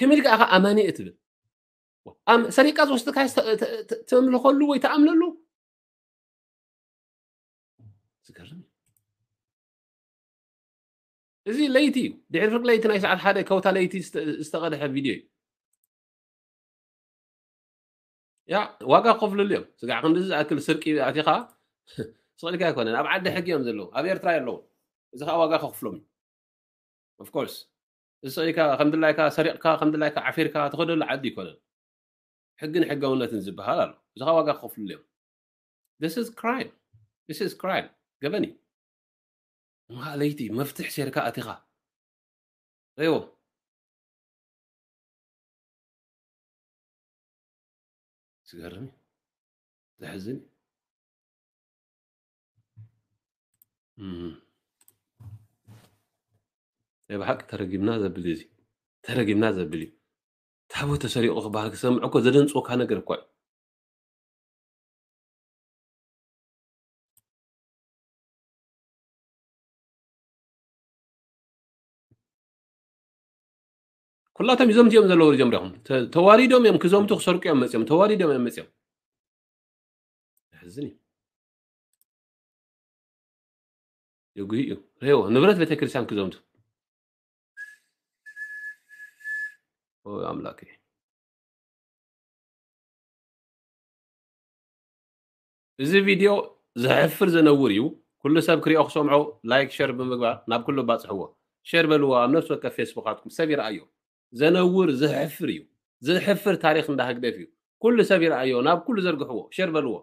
كمي لك أخا أماني أتبل أم سريكا زوستك هاي تملو خلو له زكرني زي ليتي دعير فرق ليتي نايس على حدا كوتا ليتي حب فيديو يا واقع قفل اليوم سقع خمس أكل سرقي أتيقا صغير كا كونن أب عد حق يوم زلو أب يرتراي لو إذا خا واقع خفلهم of course እስእዩ ከምድላይካ ሰሪቕካ ከምድላይካ ዓፊርካ ትኸደሉ ዓዲ ይኮነን ሕግን ሕጋውነትን ዝበሃል ኣሎ እዚኻ ዋጋ ክኸፍሉ እዮም ክራይም ክራይም ገበን እዩ ማለይቲ መፍትሕ ሴርካ ኣቲኻ ርእዎ ዝገርም እዩ ዘሕዝን እዩ بحق ترى جبنا زبليزي ترى جبنا زبلي تابو تسري أخ بحق سام عكو زدن سوق هنا قرب قوي كلها تم يزوم تيوم زلور جمرة هم تواريدهم يوم كزوم تخسر كيوم مسيم تواريدهم يوم مسيم يحزني يقول يو ريو نبرت بيتكرسان كزومتو ويا أملاكي. እዚ ቪድዮ ዘሕፍር ዘነውር እዩ ኩሉ ሰብ ክሪኦ ክሰምዖ ላይክ ሸር ብምግባር ናብ ኩሉ ባፅሕዎ ሸር በልዎ ኣብ ነፍሲ ወከፍ ፌስቡካትኩም ሰብ ይረኣዮ ዘነውር ዘሕፍር እዩ ዘሕፍር ታሪክ እንዳሃግደፍ እዩ ኩሉ ሰብ ይረኣዮ ናብ ኩሉ ዘርግሕዎ ሸር በልዎ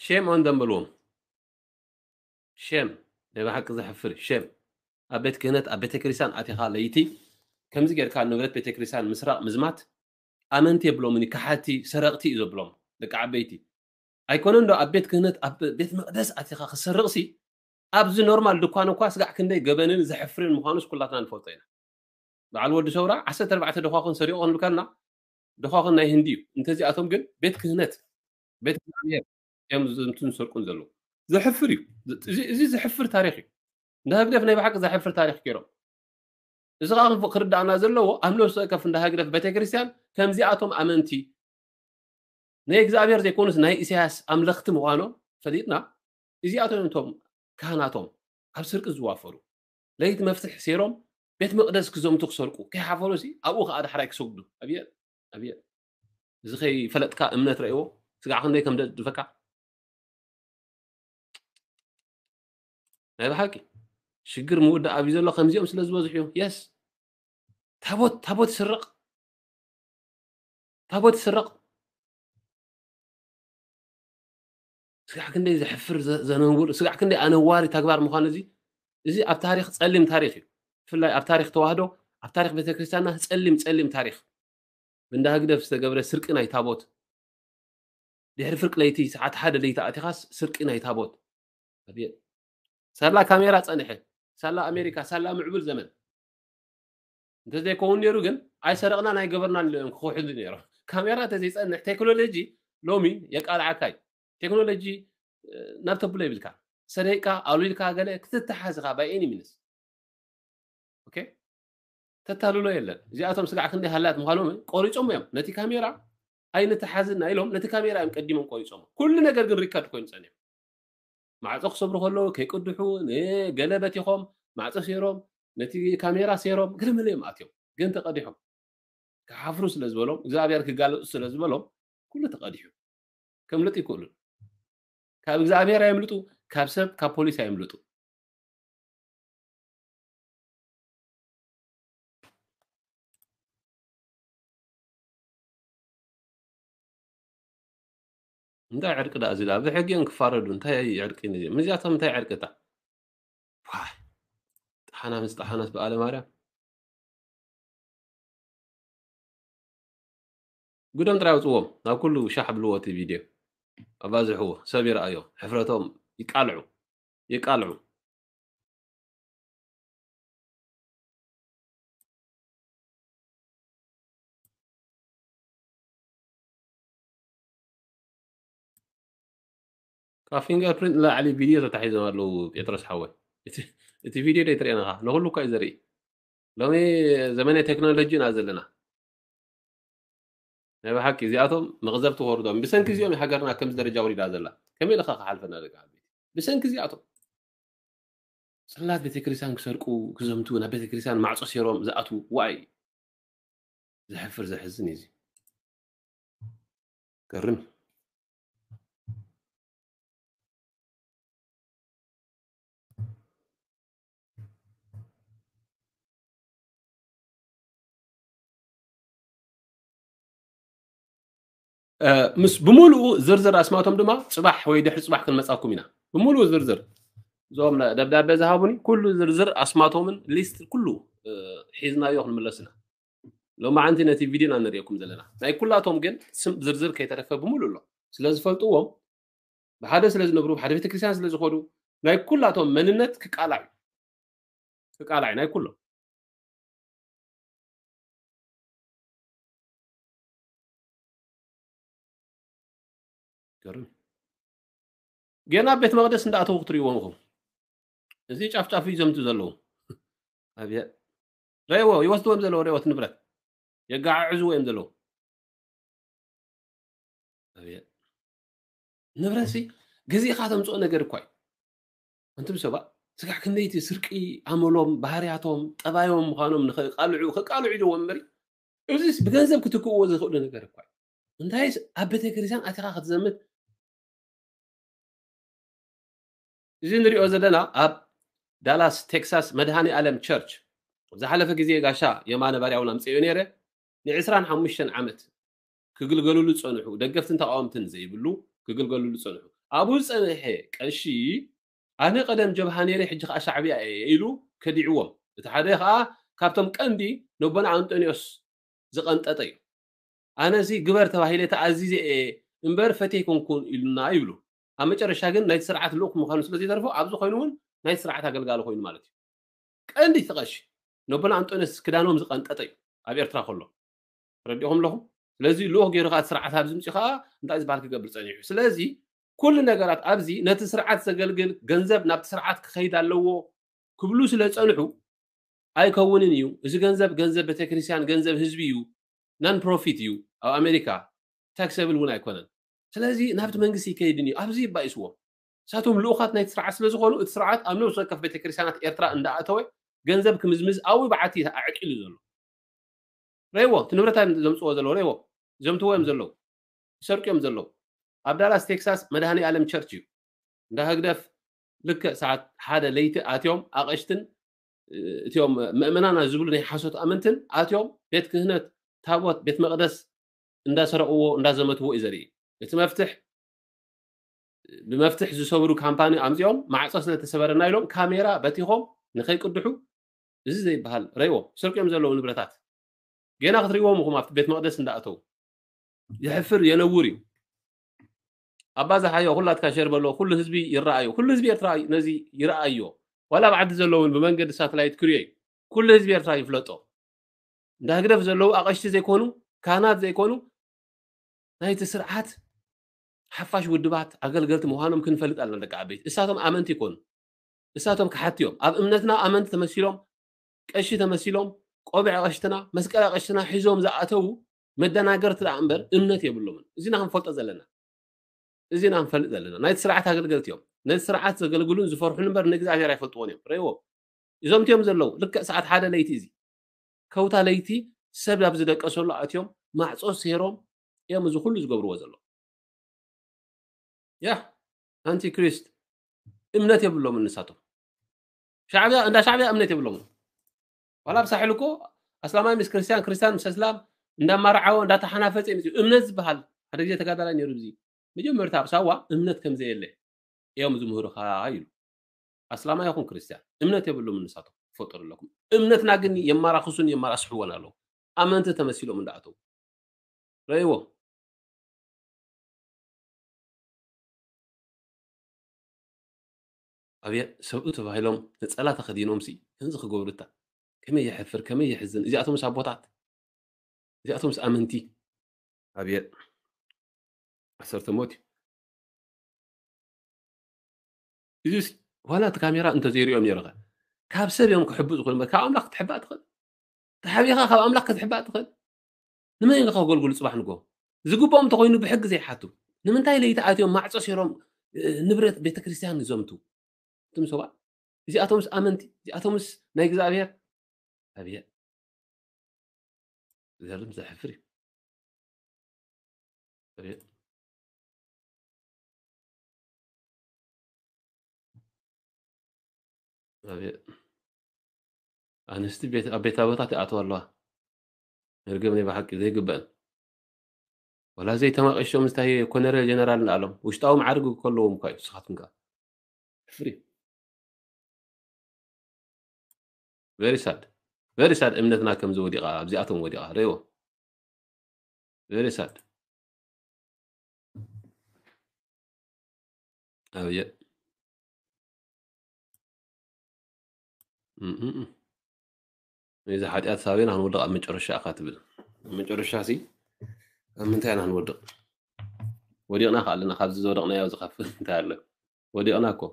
شيم اون دمبلوم شيم نبي حق زحفر شيم ኣብ ቤት ክህነት ኣብ ቤተክርስትያን ኣቲኻ ለይቲ ከምዚ ጌርካ ንብረት ቤተክርስትያን ምስራቅ ምዝማት ኣመንቲ የብሎምኒ ካሓቲ ሰረቕቲ እዩ ዘብሎም ደቂ ዓበይቲ ኣይኮነን ዶ ኣብ ቤት ክህነት ኣብ ቤት መቅደስ ኣቲኻ ክሰርቕሲ ኣብዚ ኖርማል ድኳን እኳ ስጋዕ ክንደይ ገበንን ዘሕፍርን ምኳኑስ ኩላትና ንፈልጦ ኢና በዓል ወዲ ሰብራ 14 ድኳኹን ሰሪቑ ክንብልካልና ድኳኹን ናይ ህንዲ እዩ እንተዚኣቶም ግን ቤት ክህነት ቤት እግዚኣብሔር እዮም ዘምትን ዝሰርቁን ዘለዉ ዘሕፍር እዩ እዚ ዘሕፍር ታሪክ እዩ ንሃግደፍ ናይ ብሓቂ ዘሕፍር ታሪክ ገይሮም እዚ ከዓ ክርዳእና ዘለዎ ኣብ ነብሲ እንዳሃግደፍ ቤተክርስትያን ከምዚኣቶም ኣመንቲ ናይ እግዚኣብሔር ዘይኮኑስ ናይ እስያስ ኣምለኽቲ ምዃኖም ፈሊጥና እዚኣቶም እቶም ካህናቶም ኣብ ስርቂ ዝዋፈሩ ለይቲ መፍትሒ ሰይሮም ቤት መቅደስ ክዘምቱ ክሰርቁ ከይሓፈሩ ሲ ኣብኡ ከዓ ዳሕራይ ክሰጉዱ ኣብየ ኣብየ እዚ ከይፈለጥካ እምነት ረእይዎ ስጋዕ ክንደይ ከም ደድፈካ ናይ ብሓቂ ሽግር ምውዳእ ኣብዩ ዘሎ ከምዚኦም ስለ ዝበዝሑ እዮም የስ ታቦት ታቦት ይስረቕ ታቦት ይስረቕ ስጋዕ ክንደይ ዘሕፍር ዘነንጉር ስጋዕ ክንደይ ኣነዋሪ ተግባር ምኳኑ እዚ እዚ ኣብ ታሪክ ፀሊም ታሪክ እዩ ብፍላይ ኣብ ታሪክ ተዋህዶ ኣብ ታሪክ ቤተክርስትያንና ፀሊም ፀሊም ታሪክ ብንዳሃግደፍ ዝተገብረ ስርቂ ናይ ታቦት ድሕሪ ፍርቂ ለይቲ ሰዓት ሓደ ለይቲ ኣቲኻስ ስርቂ ናይ ታቦት ሳላ ካሜራ ፀንሐ ሳላ ኣሜሪካ ሳላ ምዕቡል ዘመን እንተዘይከውን ነይሩ ግን ኣይሰረቕና ናይ ገበርናን ክውሕሉ ነይሮም ካሜራ እንተዘይፀንሕ ቴክኖሎጂ ሎሚ የቃልዓካ እዩ ቴክኖሎጂ ናብ ተብሎ ይብልካ ሰደይካ ኣሉልካ ገለ ክትተሓዝካ ባይ ኤኒ ሚንስ ኦኬ ተታልሎ የለን እዚኣቶም ስጋዕ ክንደይ ሃላት ምኳኖም ቆሪፆም እዮም ነቲ ካሜራ ኣይነተሓዝና ኢሎም ነቲ ካሜራ እዮም ቀዲሞም ቆሪፆም ኩሉ ነገር ግን ሪከርድ ኮይኑ ፀኒዮም ማዕፆ ክሰብሩ ከለዉ ከይቅድሑ ገለበት ኢኾም ማዕፆ ሰይሮም ነቲ ካሜራ ሰይሮም ግልምለ እዮም ኣትዮም ግን ተቐዲሖም ክሓፍሩ ስለ ዝበሎም እግዚኣብሔር ክጋለፁ ስለ ዝበሎም ኩሉ ተቐዲሑ ከምልጥ ይክእሉ ካብ እግዚኣብሔር ኣይምልጡ ካብ ሰብ ካብ ፖሊስ ኣይምልጡ እንታይ ዕርቂ ዳ እዚ ዳ ብሕጊ ክፋረዱ እንታይ ዕርቂ ምዚኣቶም እንታይ ዕርቂ እታ ጠሓና ምስ ጠሓናት በኣለ ማርያም ጉዶም ጥራይ ኣውፅዎም ናብ ኩሉ ሻሕ ብልዎ እቲ ቪድዮ ኣባዝሕዎ ሰብ ይረኣዮ ሕፍረቶም ይቃልዑ ይቃልዑ فينجر برينت لا علي فيديو تاع حيزو لو يترس حوا تي فيديو دي ترينا غا لو هلو كايزري لو مي زمن تكنولوجي نازلنا نبا حكي زياتهم مغزبت وردهم بسنك زيهم حجرنا كم درجة وريد هذا لا كم إلى خاخ حلفنا لك عبيد بسنك زياتهم صلاة بيت كريسان كسرقو كزمتو انا بيت كريسان معصو سيروم زاتو واي زحفر زحزن يزي كرم ምስ ብምሉኡ ዝርዝር ኣስማቶም ድማ ፅባሕ ወይ ድሕሪ ፅባሕ ክንመፃኩም ኢና ብምሉኡ ዝርዝር እዞም ደብዳቤ ዝሃቡኒ ኩሉ ዝርዝር ኣስማቶምን ሊስት ኩሉ ሒዝናዮ ክንምለስ ኢና ሎማዓንቲ ነቲ ቪድዮና ንሪኦኩም ዘለና ናይ ኩላቶም ግን ስም ዝርዝር ከይተረፈ ብምሉእ ኣሎ ስለዝፈልጥዎም ብሓደ ስለዝነብሩ ብሓደ ቤተክርስትያን ስለዝኮዱ ናይ ኩላቶም መንነት ክቃላዕ ክቃላዕ ናይ ኩሎም ገርም ገና ቤት መቅደስ እንዳኣተዉ ክትርእይዎም ኢኹም እዚ ጫፍጫፍ ጫፍ እዩ ዘምቱ ዘለዉ ርእይዎ ይወስድዎ እዮም ዘለዉ ርእዮት ንብረት የጋዓዕዝዎ እዮም ዘለዉ ንብረት ሲ ገዚእካ ተምፅኦ ነገር እኳ እዩ እንቶም ሰባ ስጋዕ ክንደይቲ ስርቂ ኣመሎም ባህርያቶም ጠባዮም ምኳኖም ንኸቃልዑ ከቃልዑ ዶ ወንበሪ እዚ ብገንዘብ ክትክእዎ ዝኽእሉ ነገር እኳ እዩ እንታይ ኣብ ቤተክርስትያን ኣቲኻ ክትዘምት እዚ ንሪኦ ዘለና ኣብ ዳላስ ቴክሳስ መድሃኒ ኣለም ቸርች ዝሓለፈ ግዜ ጋሻ የማነ ባርያውን ኣምፀዮ ነይረ ን25 ዓመት ክግልገልሉ ፀንሑ ደገፍትን ተቃወምትን ዘይብሉ ክግልገልሉ ፀንሑ ኣብኡ ዝፀንሐ ቀሺ ኣነ ቀደም ጀብሃ ነይረ ሕጂ ከዓ ሻዕብያ እየ ኢሉ ከዲዕዎም እቲ ሓደ ከዓ ካብቶም ቀንዲ ነቦና ኣንጦኒዎስ ዝቐንጠጠ እዩ ኣነዚ ግበር ተባሂለ ተኣዚዘ እየ እምበር ፈተይ ኮንኩን ኢሉና ይብሉ ኣብ መጨረሻ ግን ናይቲ ስርዓት ልኡክ ምዃኑ ስለ ዘይተረፈ ኣብዚ ኮይኑ እውን ናይቲ ስርዓት ኣገልጋሊ ኮይኑ ማለት እዩ ቀንዲ ተቐሺ ኖበላ ኣንጦንስ ክዳኖም ዝቐንጠጠ እዩ ኣብ ኤርትራ ከሎ ረዲኹም ኣለኹም ስለዚ ልኡክ ገይሩ ከዓ ስርዓት ኣብዚ ምፅ ከዓ እንታይ ዝበሃል ክገብር ፀኒሑ እዩ ስለዚ ኩሉ ነገራት ኣብዚ ነቲ ስርዓት ዘገልግል ገንዘብ ናብቲ ስርዓት ክኸይድ ኣለዎ ክብሉ ስለ ፀንሑ ኣይከውንን እዩ እዚ ገንዘብ ገንዘብ ቤተክርስትያን ገንዘብ ህዝቢ እዩ ናን ፕሮፊት እዩ ኣብ ኣሜሪካ ታክሰብል እውን ኣይኮነን ስለዚ ናብቲ መንግስቲ ይከይድን እዩ ኣብዚ ይባይስዎ ንሳቶም ልኡኻት ናይቲ ስርዓት ስለዝኮኑ እቲ ስርዓት ኣብ ነብሲ ወከፍ ቤተክርስትያናት ኤርትራ እንዳኣተወ ገንዘብ ክምዝምዝ ኣብ በዓቲ ኣዕቂሉ ዘሎ ረይዎ እቲ ንብረታ ዘምፅዎ ዘለዎ ረይዎ ዘምትዎ እዮም ዘለዉ ይሰርቅዮም ዘለዉ ኣብ ዳላስ ቴክሳስ መድሃኒ ኣለም ቸርች እዩ እንዳህግደፍ ልክ ሰዓት ሓደ ለይቲ ኣትዮም ኣቐሽትን እትዮም ምእመናና ዝብሉ ናይ ሓሶት ኣመንትን ኣትዮም ቤት ክህነት ታቦት ቤት መቅደስ እንዳሰረቅዎ እንዳዘመትዎ እዩ ዘርኢ እቲ መፍትሕ ብመፍትሕ ዝሰብሩ ካምፓኒ ኣምፂኦም ማዕፆ ስለተሰበረና ኢሎም ካሜራ በቲኾም ንከይቅድሑ እዚ ዘይበሃል ረይዎም ስርቂኦም ዘለዉ ንብረታት ገና ክትሪእዎም ኢኹም ኣብቲ ቤት መቅደስ እንዳኣተው ይሕፍር የነውር እዩ ኣባዛሓዮ ኩላትካ ሸር በሎ ኩሉ ህዝቢ ይረኣዩ ኩሉ ህዝቢ ኤርትራ ነዚ ይረኣዮ ዋላ ብዓዲ ዘለውን ብመንገዲ ሳተላይት ክርዮ እዩ ኩሉ ህዝቢ ኤርትራ ይፍለጦ እንዳህግደፍ ዘለዉ ኣቐሽቲ ዘይኮኑ ካህናት ዘይኮኑ ናይቲ ስርዓት ሓፋሽ ውድባት ኣገልገልቲ ምዃኖም ክንፈልጥ ኣለና ደቂ ዓበይቲ እሳቶም ኣመንቲ ይኮኑ እሳቶም ካሓቲ እዮም ኣብ እምነትና ኣመንቲ ተመሲሎም ቀሺ ተመሲሎም ቆቢዕ ቀሽትና መስቀል ቀሽትና ሒዞም ዝኣተው መደናገርቲ ዳ እምበር እምነት የብሎምን እዚና ክንፈልጦ ዘለና እዚና ክንፈልጥ ዘለና ናይቲ ስርዓት ኣገልገልቲ እዮም ነቲ ስርዓት ዘገልግሉን ዝፈርሑን እምበር ንእግዚኣብሔር ኣይፈልጥዎን እዮም ርእዎም እዞም እዮም ዘለዉ ልክዕ ሰዓት ሓደ ለይቲ እዚ ከውታ ለይቲ ሰብ ኣብ ዝደቀሰሉ ኣትዮም ማዕፆ ሰይሮም እዮም እዚ ኩሉ ዝገብርዎ ዘሎ ያ አንቲክሪስት እምነት የብሎም እንሳቶም ሻዕቢያ እንዳ ሻዕቢያ እምነት የብሎም ዋላ ብሳሕሉ እኮ ኣስላማይ ምስ ክርስቲያን ክርስቲያን ምስ እስላም እንዳማርዓዎ እንዳተሓናፈፀ ምስ እምነት ዝበሃል ሓደ ግዜ ተጋዳላይ ነይሩ ብዚ መጀመርታ ኣብ ሳዋ እምነት ከምዘየለ እዮም ዝምህሩካ ኢሉ ኣስላማ ይኹን ክርስቲያን እምነት የብሎም እንሳቶም ክፈጠሩ ኣለኩም እምነትና ግን የማራክሱን የማራስሕዎን ኣለዉ ኣመንቲ ተመሲሎም እንዳኣተው ረእይዎም ابي سبعو تبهيلهم نصلا تخدين امسي كنز خغورتا كما يحفر كما يحزن اذا اتومس ابوطات اذا اتومس امنتي ابي اثرت موتي يجوس ولا الكاميرا انت زير يوم يرغى كاب سر يوم كحب تقول ما كعم لك تحب ادخل تحبي خا خا املاك تحب ادخل نمين لك اقول قول صباح نقوم زقوبهم تقوينو بحق زي حاتو نمن تاي ليت عاد يوم ما عصيرهم نبرت بيت كريستيان زومتو እቶም ሰባት እዚኣቶምስ ኣመንቲ እዚኣቶምስ ናይ እግዚኣብሔር ኣብየ ዘርም ዘሕፍር እዩ ኣንስቲ ኣብ ቤታቦታት ይኣተው ኣለዋ ርግብ ናይ ብሓቂ ዘይግበአን ወላ ዘይተማቀሾም እንታይ ኮነረ ጀነራል ንኣሎም ውሽጣዊ ማዓርግ ከለዎም እኳ እዩ ንስኻትኩም ከዓ ሕፍር እዩ ቨሪ ሳድ ቨሪ ሳድ እምነትና ከም ዝወዲቓ ኣብዚኣቶም ወዲቓ ርእዎ ቨሪ ሳድ ኣብየ እዚ ሓጢኣት ሳበና ክንወድቕ ኣብ መጨረሻ ኢኻ ትብል ኣብ መጨረሻ ሲ ኣብ ምንታይ ኢና ክንወድቕ ወዲቕና ከ ኣለና ካብዚ ዝወደቕናዮ ዝኸፍል እንታይ ኣሎ ወዲቕና ኮ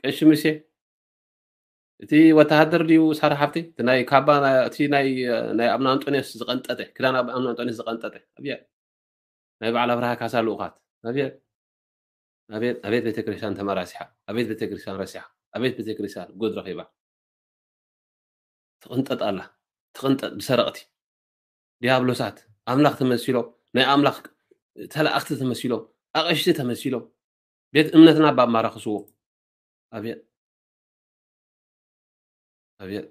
ቀሺ ምሴ እቲ ወተሃደር ድዩ ሰራሓብቲ እቲ ናይ ካባ እቲ ናይ ናይ ኣብና ኣንጦኒዎስ ዝቐንጠጠ ክዳን ኣብ ኣብና ኣንጦኒዎስ ዝቐንጠጠ ኣብየ ናይ በዓል ኣብርሃ ካሳ ልኡኻት ኣብየ ኣቤት ኣቤት ቤተክርስትያን ተመራሲሓ ኣቤት ቤተክርስትያን ረሲሓ ኣቤት ቤተክርስትያን ጎድ ረኺባ ትቕንጠጥ ኣላ ትቕንጠጥ ብሰረቕቲ ዲያብሎሳት ኣምላኽ ተመሲሎም ናይ ኣምላኽ ተላእኽቲ ተመሲሎም ኣቐሽቲ ተመሲሎም ቤት እምነትና ባብ ማረኽስዎ ኣብየ Había,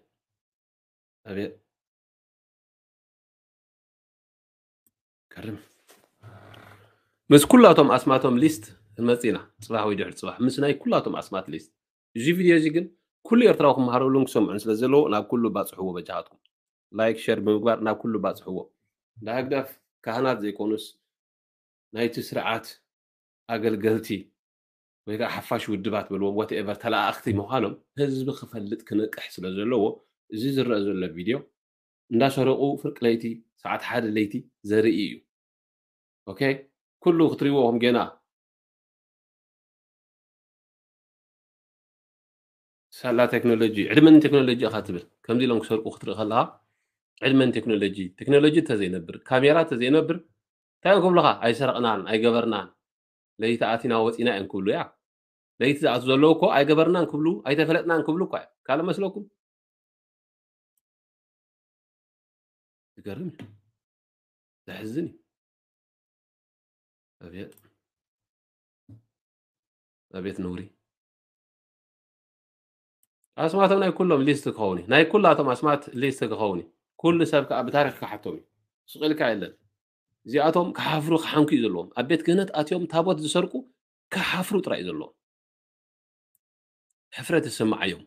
había. كرم مس كلاتهم اسماتهم ليست مزينا صباح ويدحر صباح مس ناي كلاتهم اسمات ليست جي فيديو جي جن كل يرتراكم هارو لونك سمعن سلازلو نا كله باصحوه بجهاتكم لايك شير بمقبار نا كله باصحوه دا هدف كهنات زي كونس نايت سرعات አገልገልቲ ወይከዓ ሓፋሽ ውድባት በልዎም ወትኤቨር ተለኣኽቲ ምዃኖም ህዝቢ ክፈልጥ ክንቅሕ ስለ ዘለዎ እዚ ዝረአ ዘሎ ቪድዮ እንዳሰረቁ ፍርቂ ለይቲ ሰዓት ሓደ ለይቲ ዘርኢ እዩ ኦኬ ኩሉ ክትሪእዎም ገና ሳላ ቴክኖሎጂ ዕድመን ቴክኖሎጂ ኢኻ ትብል ከምዚ ኢሎም ክሰርቁ ክትርኢ ከለካ ዕድመን ቴክኖሎጂ ቴክኖሎጂ ተዘይነብር ካሜራ ተዘይነብር እንታይ እዮም ክብሉካ ኣይሰርቕናን ኣይገበርናን ለይቲ ኣቲና ወፂና እዮም ክብሉ እያ ዘይቲ ዘለዎ እኮ ኣይገበርናን ክብሉ ኣይተፈለጥናን ክብሉ እኳ ካልእ መስለኩም ዝገርም እዩ ዘሕዝን እዩ ኣቤት ንውሪ ኣስማቶም ናይ ኩሎም ሊስት ክኸውን እዩ ናይ ኩላቶም ኣስማት ሊስት ክኸውን እዩ ኩሉ ሰብ ከዓ ብታሪክ ክሓቶም እዩ ስቕልካ የለን እዚኣቶም ክሓፍሩ ክሓንኩ እዩ ዘለዎም ኣብ ቤት ክህነት ኣትዮም ታቦት ዝሰርቁ ክሓፍሩ ጥራይ እዩ ዘለዎም حفرات السماعه يوم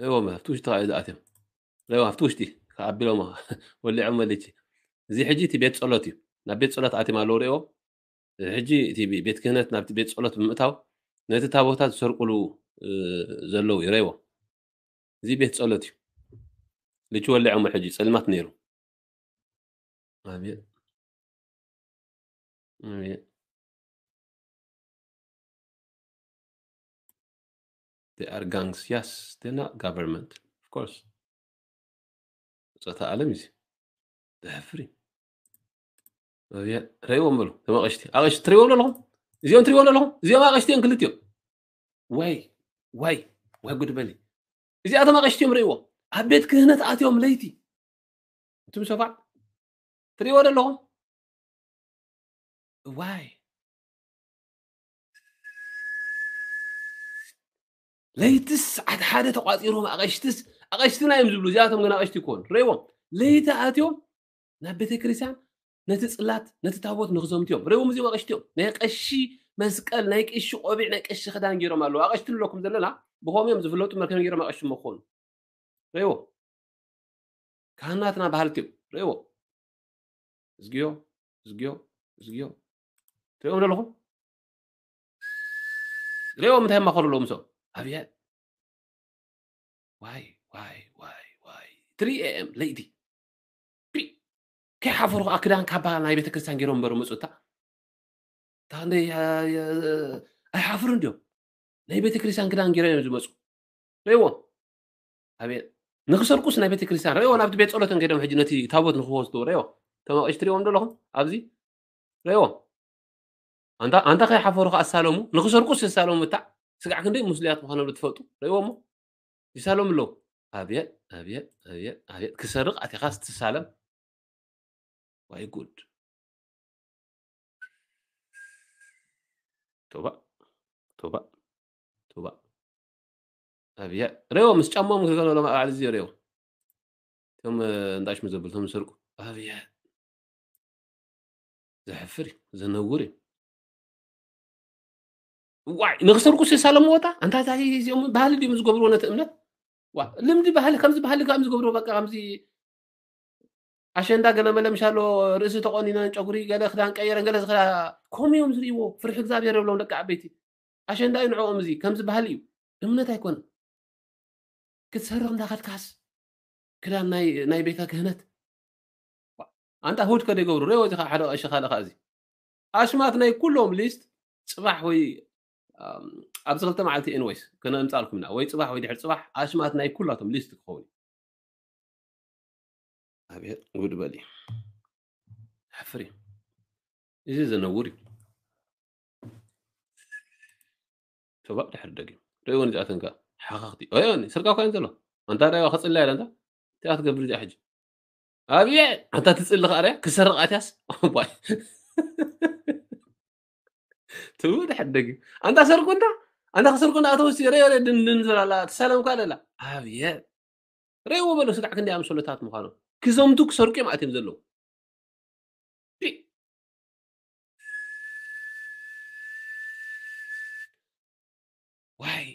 ايوا ما هفتوش تاع اداتم ايوا هفتوش تي عبي لهم ولا عملتي زي حجي تي بيت صلاتي ናብ ቤት ፀሎት ኣቲማ ኣለዎ ሪኦ ሕጂ እቲ ቤት ክህነት ናብቲ ቤት ፀሎት ብምእታው ነቲ ታቦታት ዝሰርቁሉ ዘለዉ ይረይዎ እዚ ቤት ፀሎት እዩ ልጅ ወሊዖሞ ሕጂ ፀልማት ነይሩ ኣብየ ኣብየ They are gangs. Yes, they're not government, of course. ፀጥታ ዓለም እዩ ዘሕፍር እዩ ረይዎም በሉ እቶም ኣቐሽቲ ኣቐሽቲ ትርእይዎም ኣለኹም እዚኦም ትርእይዎም ኣለኹም እዚኦም ኣቐሽቲ እዮም ክልትዮም ዋይ ዋይ ዋይ ጉድበኒ እዚኣቶም ኣቐሽቲ እዮም ርእይዎም ኣብ ቤት ክህነት ኣትዮም ለይቲ እንትም ሰባዕ ትርእይዎ ኣለኹም ዋይ ለይትስ ዓት ሓደ ተቋፂሮም ኣቐሽትስ ኣቐሽትና እዮም ዝብሉ እዚኣቶም ግን ኣቐሽቲ ይኮኑ ርእይዎም ለይቲ ኣትዮም ናብ ቤተክርስትያን ነቲ ፅላት ነቲ ታቦት ንክዘምትዮም ርእይዎም እዚኦም ኣቐሽቲ እዮም ናይ ቀሺ መስቀል ናይ ቀሺ ቆቢዕ ናይ ቀሺ ክዳን ገይሮም ኣለዉ ኣቐሽቲ ንብለኩም ዘለና ብከምኡ እዮም ዝፍለጡ መርከም ገይሮም ኣቐሽቲ መክኮኑ ርእይዎም ካህናትና ባህልቲ እዮም ርእይዎም እዝግዮ እዝግዮ እዝግዮ ትሪኦም ዘለኹም ርእይዎም እንታይ ማኸሉ ኣለዎም ሰብ Javier, why, why, why, why? 3 a.m. ለይቲ ከይሓፈሩ ከዓ ክዳን ካባ ናይ ቤተ ክርስቲያን ገይሮም እምበር መፁታ እታ ክንደይ ኣይሓፍሩ እንድዮም ናይ ቤተ ክርስቲያን ክዳን ገይሮ እዮም ዝመፁ ርእዎም ኣብየ ንክሰርቁስ ናይ ቤተ ክርስቲያን ርእዎ ናብቲ ቤት ፀሎቶም ከይዶም ሕጂ ነቲ ታቦት ንክወስዱ ርእዎ እቶም ኣቅሽ ትሪእዎም ዘለኹም ኣብዚ ርእዎም ኣንታ ከይሓፈሩ ከዓ ኣሳለሙ ንክሰርቁስ ዝሳለሙ ምታዕ ስጋዕ ክንደይ ሙስሊያት ምዃኖም ትፈልጡ ርእይዎ ሞ ይሳሎም ኣለዉ ኣብየት ኣብየት ኣብየት ኣብየት ክሰርቕ ኣቲኻ ስትሳለም ዋይ ጉድ ቶባ ቶባ ቶባ ኣብያ ርእይዎ ምስ ጫሞም ክገለሎም ኣብ ባዕሊ እዚ ርእይዎ እቶም እንዳሽሙ ዘብል ቶም ዝሰርቁ ኣብያ ዘሕፍር እዩ ዘነውር እዩ ዋይ ንክሰርኩስ የሳሎም ወጣ እንታ እዚኦም ባህሊ ድዮም ዝገብርዎ ነቲ እምነት ዋ ልምዲ ባህሊ ከምዚ ባህሊ ከም ዝገብርዎ በቃ ከምዚ ኣሸንዳ ገለ መለምሻሎ ርእሲ ተቆኒነን ጨጉሪ ገለ ክዳን ቀየረን ገለ ዝክዳ ከምኡ እዮም ዝርእይዎ ፍርሒ እግዚኣብሔር የብሎም ደቂ ዓበይቲ ኣሸንዳ እዩ ንዕኦም እዚ ከምዚ ባህሊ እዩ እምነት ኣይኮነን ክትሰርቕ እንዳካትካስ ክዳን ናይ ቤተ ክህነት ኣንታ ሁድ ከደ ይገብሩ ሬወ እዚ ከዓ ሓደ ቀሺ ካለ ከዓ እዚ ኣሽማት ናይ ኩሎም ሊስት ፅባሕ ወይ ኣብዚ ክልተ መዓልቲ ኤንወይስ ክነምፃልኩም ኢና ወይ ፅባሕ ወይ ድሕር ፅባሕ ኣሽማት ናይ ኩላቶም ሊስት ክኸውን እዩ ኣብየት ጉድ በል እዩ ሕፍር እዩ እዚ ዘነውር እዩ ሸባብ ድሕር ደግ እዩ ዶይ ወን እዚኣተን ከ ሓኻኽቲ ወይ ስርካ ኮይን ዘሎ እንታ ዳ ክፅላ ኢላ እንታ እቲኣ ትገብር እዚኣ ሕጂ ኣብየ እንታ ትፅሊ ከኣርያ ክሰርቕ ኣትያስ ትብል ሕደግ ኣንታ ሰርኩንታ ኣንታ ክሰርኩንታ እተወሲ ረየረ ድንዝላላ ተሳለምካ ደላ ኣብየ ረይዎ በሎ ስጋዕ ክንደይ ኣምሰሎታት ምኳኖም ክዘምቱ ክሰርቁ እዮም ኣትዮም ዘለዉ ዋይ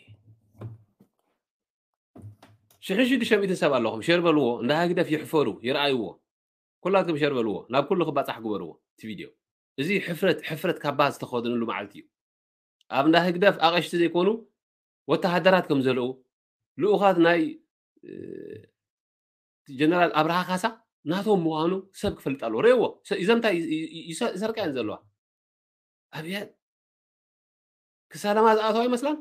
ሽሕን ሽዱሽተ ሚእትን ሰብ ኣለኹም ሸር በልዎ እንዳ ሃግደፍ ይሕፈሩ ይረኣይዎ ኩላትኩም ሸር በልዎ ናብ ኩሉ ክባፃሕ ግበርዎ እቲ ቪድዮ እዚ ሕፍረት ሕፍረት ካባ ዝተኸደነሉ መዓልቲ እዩ ኣብ እንዳ ህግደፍ ኣቐሽቲ ዘይኮኑ ወተሃደራት ከም ዘለዉ ልኡኻት ናይ ጀነራል ኣብርሃ ካሳ ናቶም ምዃኑ ሰብ ክፈልጥ ኣለዎ ርእይዎ እዘምታይ ይሰርቀየን ዘለዋ ኣብየን ክሳለማ ዝኣተዋ ይመስላን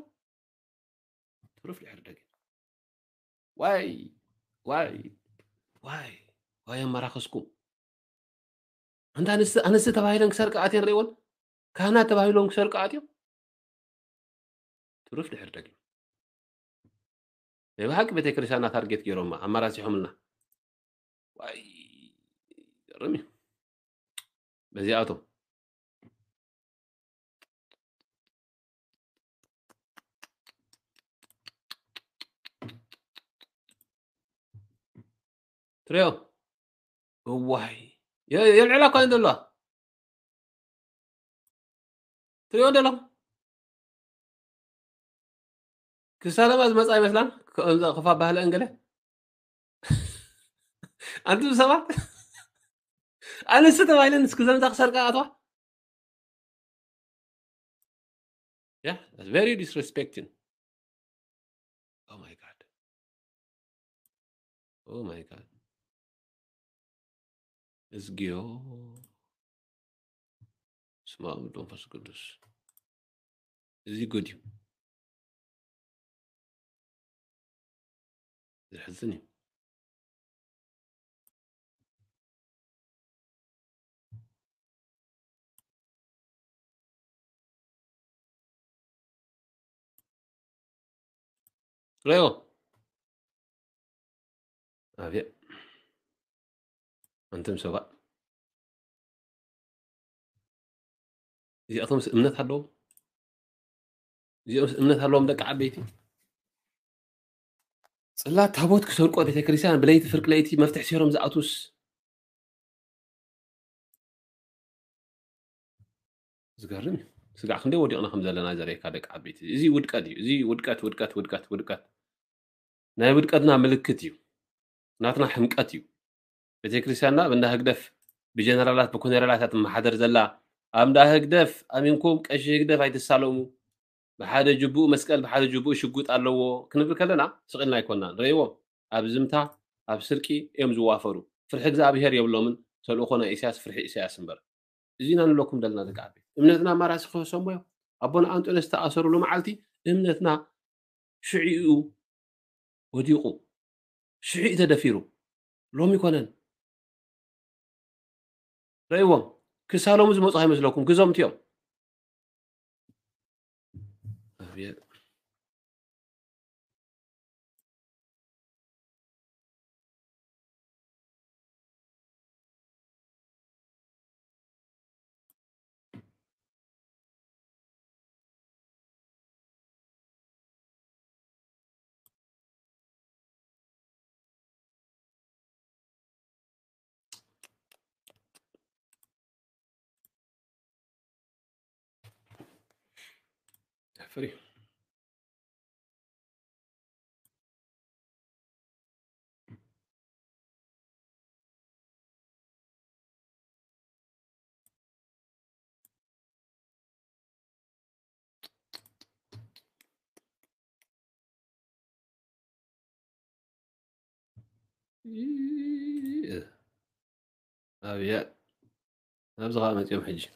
ትሩፍ ልሕር ደግ ዋይ ዋይ ዋይ ዋይ ኣመራኸስኩም እንታ ኣንስቲ ተባሂለን ክሰርቅ ኣትየን ርእዎን ካህናት ተባሂሎም ክሰርቅ ኣትዮም ትሩፍ ድሕር ደጊም ናይ ብሓቂ ቤተክርስትያና ታርጌት ገይሮማ ኣመራፂሖምልና ዋይ ገርም እዩ በዚኣቶም ትሪኦ እዋይ يا يا العلاقه عند الله تري عند الله كسالة ما مثلا خفا بهل انجله انتم سبعة انا ستة ما يلين سكزان تخسر قاعدوا very disrespecting. Oh my God. Oh my God. Let's go. ስማ ወልድ መንፈስ ቅዱስ እዚ ጉድ እዩ ዝሕዝን እዩ رأيو أبيع አንተም ሰብኣእ እዚኣቶም እምነት ኣለዎም እዚኦም እምነት ኣለዎም ደቂ ዓበይቲ ፅላት ታቦት ክሰርቆ ቤተክርስትያን ብለይቲ ፍርቂ ለይቲ መፍትሕ ሲሮም ዝኣትውስ ዝገርም እዩ ስጋዕ ክንደይ ወዲቕና ከም ዘለና ዘርእየካ ደቂ ዓበይቲ እዚ ውድቀት እዩ እዚ ውድቀት ውድቀት ውድቀት ውድቀት ናይ ውድቀትና ምልክት እዩ ናትና ሕምቀት እዩ ቤተክርስትያንና ምና ህግደፍ ብጀነራላት ብኮነራላታት መሓደር ዘላ ኣብ እንዳ ህግደፍ ኣሚንኩም ቀሺ ህግደፍ ኣይትሳለሙ ብሓደ ጅቡኡ መስቀል ብሓደ ጅቡኡ ሽጉጥ ኣለዎ ክንብል ከለና ስቕልና ኣይኮንናን ንርእይዎም ኣብ ዝምታ ኣብ ስርቂ እዮም ዝዋፈሩ ፍርሒ እግዚኣብሄር የብሎምን ተልእኮ ናይ እስያስ ፍርሒ እስያስ እምበር እዚና ንለኩም ዘለና ደቂ ዓበይት እምነትና ማራሲ ክሰሞዮ ኣቦና ኣንጦንስ ዝተኣሰሩሉ መዓልቲ እምነትና ሽዑኡ ወዲቁ ሽዑኡ ተደፊሩ ሎሚ ይኮነን ርእይዎም ክሳሎም ዝመፁ ይመስለኩም ግዞምቲ እዮም فريق ابيات انا بزغا ما تيم حجي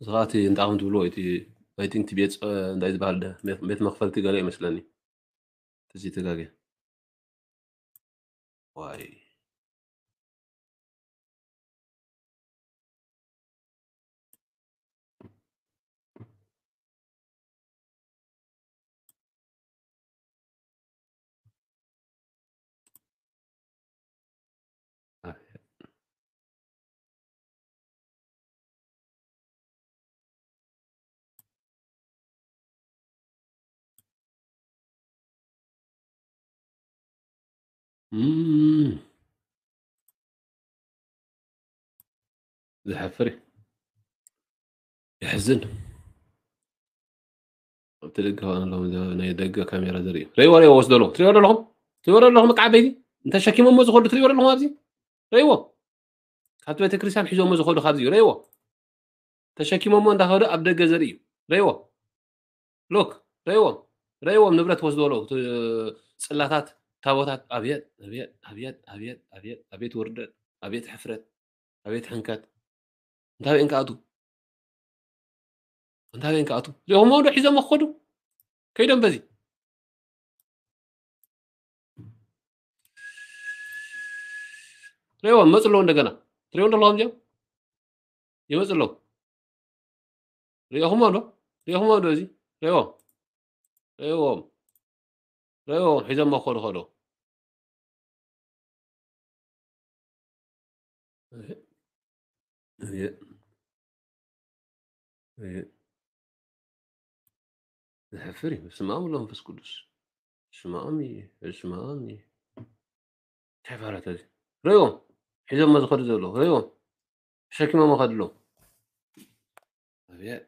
بزغاتي انت عم تقولوا ايتي ኣይ ቲንክ ትቤት እንታይ ዝበሃል ደ ቤት መክፈልቲ ገለ ይመስለኒ እዚ ትጋገ ዋይ زحفري يحزن تلقى انا لهم دقه كاميرا دري ريوا ريوا وصلوا لهم تريوا لهم تريوا لهم قعبيدي انت شاكي مو مزغول تريوا لهم هذه ريوا هات بيت كريسان حجو مزغول خابزي ريوا تشاكي مو عندها هذا ابدا جزري ريوا لوك ريوا ريوا من بلاد وصلوا لهم صلاتات آه، ታቦታት አብየት አብየት አብየት አብየት አብየት አቤት ውርደት አቤት ሕፍረት አቤት ሕንከት እንታይ በእን ከኣቱ እንታይ በእን ከኣቱ እዚኦም ዶ ሒዞም ክኸዱ ከይዶም በዚ ሪኦም መፅ ኣለዉ እንደገና ትሪኦም ዘለኹም እዚኦም ይመፅ ኣለዉ ሪኦኹሞ ዶ ሪኦኹሞ ዶ እዚ ሪኦም ሪኦም ሪኦም ሒዞም ክኸዱ ከለዉ Oui. Oui. الحفري بس ما ولا نفس كلش شو ما امي شو ما امي كيف هرت هذي ريو حيزا ما تخرج ذو له ريو طيب، شاك ما مخد له طبيعي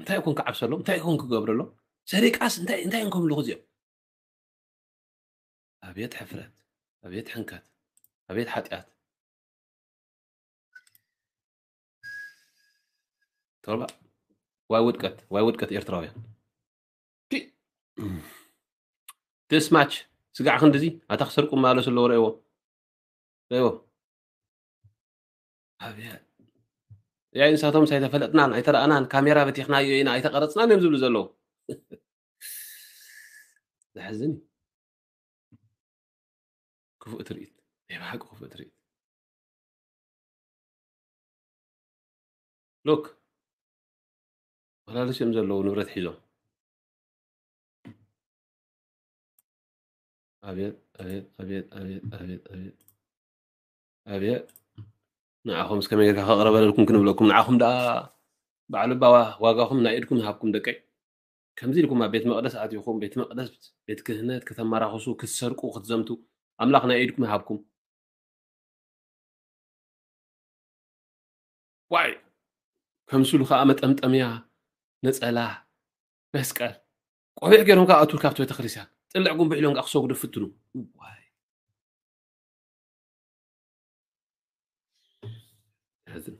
انت يكون كعب سلو انت يكون كقبر له سريك عس انت انت ينكم له طيب، غزيو ابيت حفرات طيب، ابيت حنكات ابيت حتيات Tolva. واي وود كات واي وود كات ኤርትራውያን ዲስ ማች ስጋዕ ክንዲዚ ኣታ ክሰርቁ ማለስ ኣለዎ ረእዎ ረእዎ ያ ንሳቶም ሳይተፈለጥናን ኣይተረኣናን ካሜራ በቲኽናዮ ኢና ኣይተቐረፅናን እዮም ዝብሉ ዘለዉ ዘሕዝን እዩ ክፉእ ትርኢት ናይ ባሃቂ ክፉእ ትርኢት ሎክ خلال شيء مزلو نبرة حيزو أبيض أبيض أبيض أبيض أبيض أبيض أبيض نعاهم سكمي كذا غرابة لكم كنا بلوكم نعاهم دا بعلو بوا واقعهم نعيركم هابكم دكاي كم زي لكم بيت مقدس عاد يخون بيت مقدس بيت كهنات كثر مرة خصو كسرك وخذمتو أملاق نعيركم هابكم واي كم سلوخ أمت أمت أمياه ነፀላ መስቀል ቆቢዕ ገይሮም ከዓ ኣቱል ካብቲ ቤተክርስትያን ጥልዕ ጉንብዕ ኢሎም ከዓ ክሰጉዱ ፍትኑ يحزن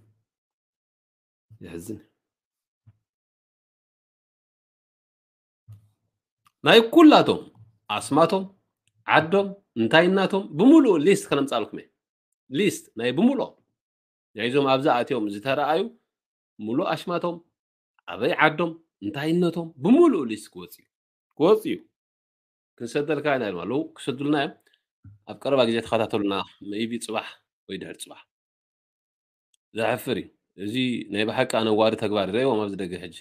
يحزن ናይ ኩላቶም ኣስማቶም ዓዶም እንታይናቶም ብምሉእ ሊስት ከነምፃልኩም እየ ሊስት ናይ ብምሉኦም ናይዞም ኣብዛ ኣትዮም ዝተረኣዩ ሙሉእ ኣሽማቶም أبي عدم انتهى النتهم بمولو ليس كوزيو كوزيو كنسد الكائن المالو كسد لنا أبكر باقي جات خاتاتو لنا ما يبي صباح ويدهر صباح زعفري زي نايب حق أنا وارد تكبار ريو ما بزدق حج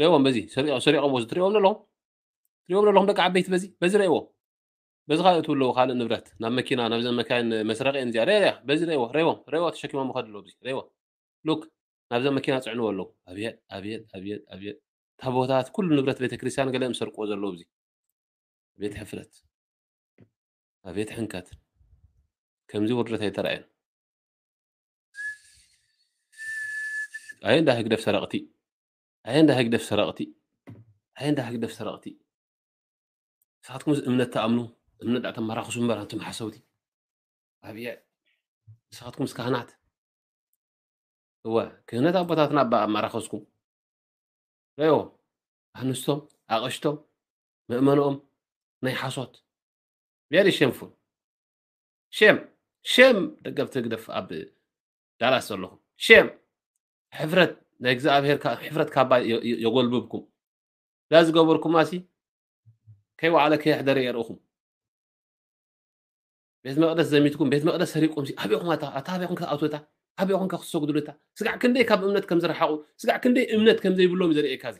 ريو ما بزي سريع سريع أموز تريو لهم تريو لهم دك عبيت بزي بزي ريو بز ካልኦት ኣለዉ ካልእ ንብረት ናብ መኪና ናብዘን መካይን መስረቂ እየን እዚኣ ሬ በዚ ሬዎ ሬዎ ሬዎ ተሸኪሞም ክኸድለዎ ሬዎ ሉክ ናብዘ መኪና ፅዕንዎ ኣለዉ ኣብየት ኣብየት ኣብየት ኣብየት እታ ቦታት ኩሉ ንብረት ቤተክርስትያን ገለ እዮም ሰርቅዎ ዘለዉ ብዚ ቤት ሕፍረት ኣብየት ሕንከትን ከምዚ ውርደት ኣይተረኣየን ኣየ እንዳ ህግደፍ ሰረቕቲ ኣየ እንዳ ህግደፍ ሰረቕቲ ኣየ እንዳ ህግደፍ ሰረቕቲ ንስኻትኩም እምነት ተኣምኑ እምነት ዳእተመራኽሱ እምበር ኣንቱም ሓሰውቲ ኣብየ ንስኻትኩም ካህናት هو كهنت أبطاتنا بقى مرخصكم أيوة هنستم أقشتم مؤمنهم ناي حصوت بيالي شمفو شم شم دقب تقدف أب دراس لهم شم حفرت نجزا أبهر كا حفرت كابا يقول ببكم لازم قبركم ماسي كيو على كي حدر يرخم بيت مقدس زميتكم بيت مقدس هريكم سي أبيكم أتا أتا أبيكم كأتوتا ሃበይ ኮንካ ክትሰጉድሉ እታ ስጋዕ ክንደይ ካብ እምነት ከም ዝረሓቑ ስጋዕ ክንደይ እምነት ከም ዘይብሎም እዩ ዘርእየካ እዚ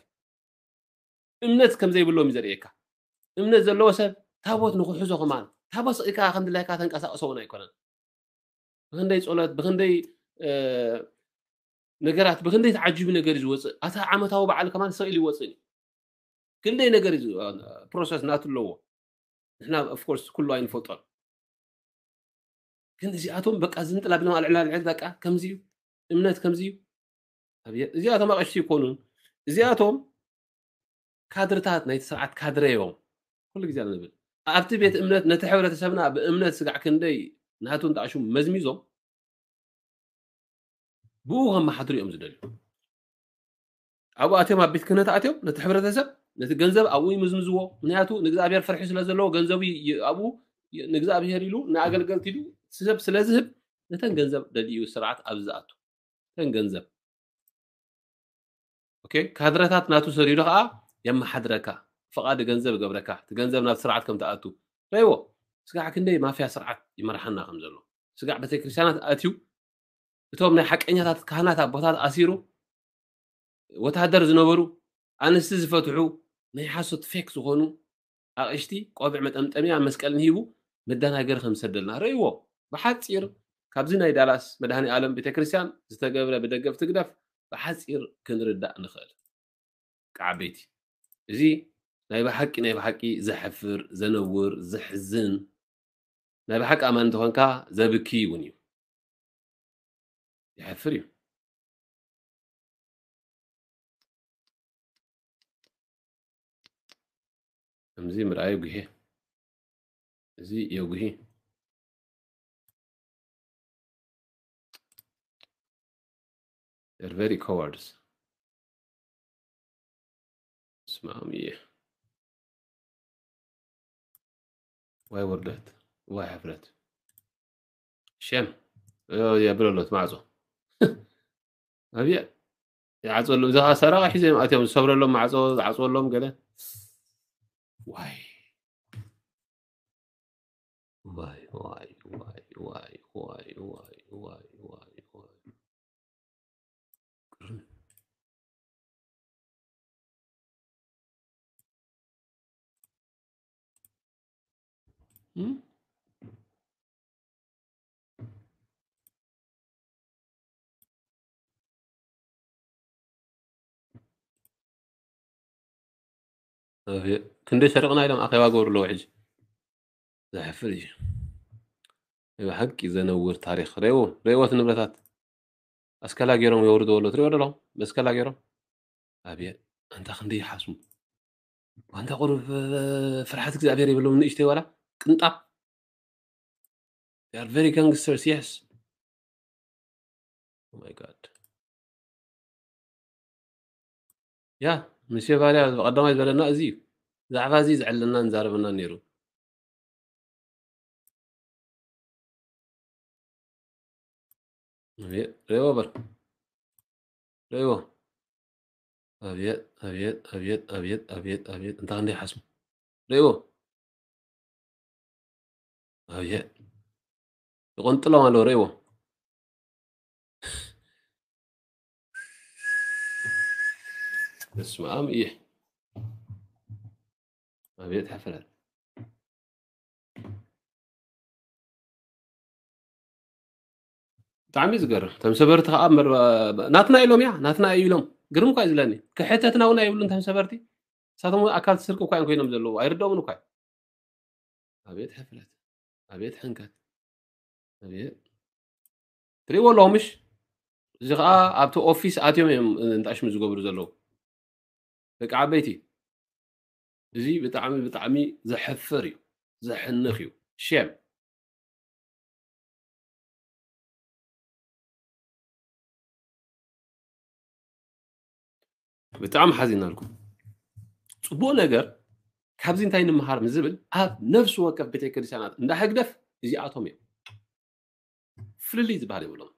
እምነት ከም ዘይብሎም እዩ ዘርእየካ እምነት ዘለዎ ሰብ ታቦት ንክሕዞ ከማን ታቦት ስቂካ ከምድላይካ ተንቀሳቀሶ እውን ኣይኮነን ብክንደይ ፀሎት ብክንደይ ነገራት ብክንደይ ተዓጂቡ ነገር እዩ ዝወፅእ ኣታ ዓመታዊ በዓል ከማ ሰቂሉ ይወፅእን እዩ ክንደይ ነገር ፕሮሰስ ናት ኣለዎ ንሕና ኣፍኮርስ ኩሉ ኣይንፈልጦን ግን እዚኣቶም በቃ ዝንጥላ ብሎም ኣልዕላ ልዕል በቃ ከምዚ እዩ እምነት ከምዚ እዩ እዚኣቶም ኣቅሽቲ ይኮኑን እዚኣቶም ካድርታት ናይቲ ስርዓት ካድረ እዮም ኩሉ ግዜ ንብል ኣብቲ ቤት እምነት ነቲ ሕብረተሰብና ብእምነት ስጋዕ ክንደይ ናቱ ንጣዕሹ መዝሚዞም ብኡ ከመሓድሩ እዮም ዝደልዩ ኣብኡ ኣትዮም ኣብ ቤት ክህነት ኣትዮም ነቲ ሕብረተሰብ ነቲ ገንዘብ ኣብኡ ይምዝምዝዎ ምክንያቱ ንእግዚኣብሔር ፍርሒ ስለ ዘለዎ ገንዘቡ ኣብኡ ንእግዚኣብሔር ኢሉ ንኣገልገልቲ ኢሉ ሰብ ስለ ዝህብ ነተን ገንዘብ ደልዩ ስርዓት ኣብዝኣቱ ተን ገንዘብ ካድረታት ናቱ ሰዲዱ ከዓ የመሓድረካ ፍቓድ ገንዘብ ገብረካ እቲ ገንዘብ ናብ ስርዓት ከም ተኣቱ ርእይዎ ስጋዕ ክንደይ ማፍያ ስርዓት ይመርሓና ከም ዘሎ ስጋዕ ቤተክርስትያናት ኣትዩ እቶም ናይ ሓቀኛታት ካህናት ኣቦታት ኣሲሩ ወታደር ዝነበሩ ኣንስቲ ዝፈትሑ ናይ ሓሶት ፌክ ዝኾኑ ኣቕሽቲ ቆቢዕ መጠምጠሚያ መስቀልን ሂቡ መደናገር ከም ዝሰደልና ርእይዎ بحاتير كابزين أي دالاس مدهني عالم بيتا كريستيان زتقبرة بدقف تقدف بحاتير كنرد نخل كعبيتي زي نايب حقي نايب حقي زحفر زنور زحزن نايب حق أمان تخنكا زبكي ونيو يحفري أمزي مرأيو هي، زي يو هي. They're very cowards. Smami. Why were that? Why have that? Shem. Oh, yeah, بلولت معزو. أبيع. يعزولهم إذا سراح زي ما you سبر لهم معزو عزول لهم كذا. Why? Why? Why? Why? Why? Why? Why? Why? Why? Hmm? طيب، كندي صافي شرقنا إلى أخي واقول له عج زعفري إيوا حق إذا نور تاريخ ريو ريوات النبرتات أسكالا غيرهم يوردوا ولا تري ولا لا بس كلا غيرهم أبي أنت خندي حاسم وأنت قرب آه، فرحتك زعبيري يبلو من إشتي ولا ቅንጣብ ር ቨሪ ጋንግስተርስ የስ ማይ ጋድ ያ ምስ ባርያ ብቀዳማይ ዝበለና እዚ እዩ ዛዕባ እዚ ዝዕለና ንዛረበና ነይሩ ርእዎ በር ርእዎ ኣብየት ኣብየት ኣብየት ኣብየት ኣብየት ኣብየት እንታይ ክንደይ ሓስሙ ርእዎ Oye, Cuánto la malorebo. بسم عام ايه ما بيت حفلات ብጣዕሚ እዩ ዝገርም እቶም ሰበርቲ ከዓ ናትና ኢሎም እያ ናትና እዩ ኢሎም ግርም እኳ እዩ ዝብለኒ ክሕተትና እውን ኣይብሉን እቶም ሰበርቲ ንሳቶም ኣካል ስርቂ እኳ እዮም ኮይኖም ዘለዉ ኣይርድኦምን እኳ እዩ ኣብየት ሕፍለት ابيت حنكت ابيت تريو لو مش زغا آه، ابتو اوفيس اتيوم انتاش مزو غبر زلو بقى بيتي زي بتعمي بتعمي زحفري زحنخيو شيم بتعم حزين لكم صبو نجر ካብዚ እንታይ ንምሃር ንዝብል ኣብ ነፍሲ ወከፍ ቤተክርስትያናት እንዳህግደፍ እዚኣቶም እዮም ፍልልይ ዝበሃል የብሎም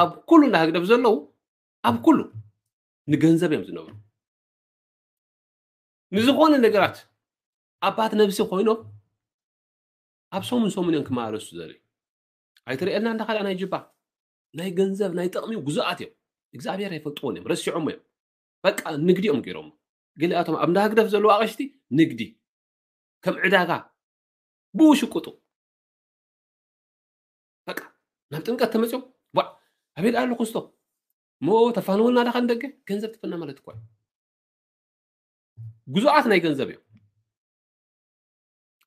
ኣብ ኩሉ እንዳሃግደፍ ዘለው ኣብ ኩሉ ንገንዘብ እዮም ዝነብሩ ንዝኮነ ነገራት ኣባት ነብሲ ኮይኖም ኣብ ሰሙን ሰሙን እዮም ክመለሱ ዘርኢ ኣይትርእየልና እንዳካልእ ናይ ጅባ ናይ ገንዘብ ናይ ጥቕሚ ጉዙኣት እዮም እግዚኣብሔር ኣይፈልጥዎን እዮም ረሲዖሞ እዮም በቃ ንግዲኦም ገይሮሞ ገሊኣቶም ኣብ እንዳሃግደፍ ዘለዉ ኣቕሽቲ ንግዲ ከም ዕዳጋ ብኡ ሽቁጡ በቃ ናብ ጥምቀት ተመፅኦም ዋ ኣበይ ድኣ ኣለኩ ስቶ ሞ ተፋንውልና ዳኻ ንደገ ገንዘብ ትፈና ማለት እኳ ጉዙኣት ናይ ገንዘብ እዮም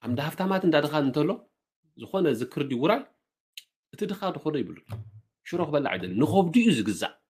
ኣብ እንዳ ሃፍታማት እንዳድኻ እንተሎ ዝኾነ ዝክርዲ ውራይ እቲ ድኻ ድኾዶ ይብሉ ሽሮ ክበላዕ ይደሊ ንኸብዲ እዩ ዝግዛእ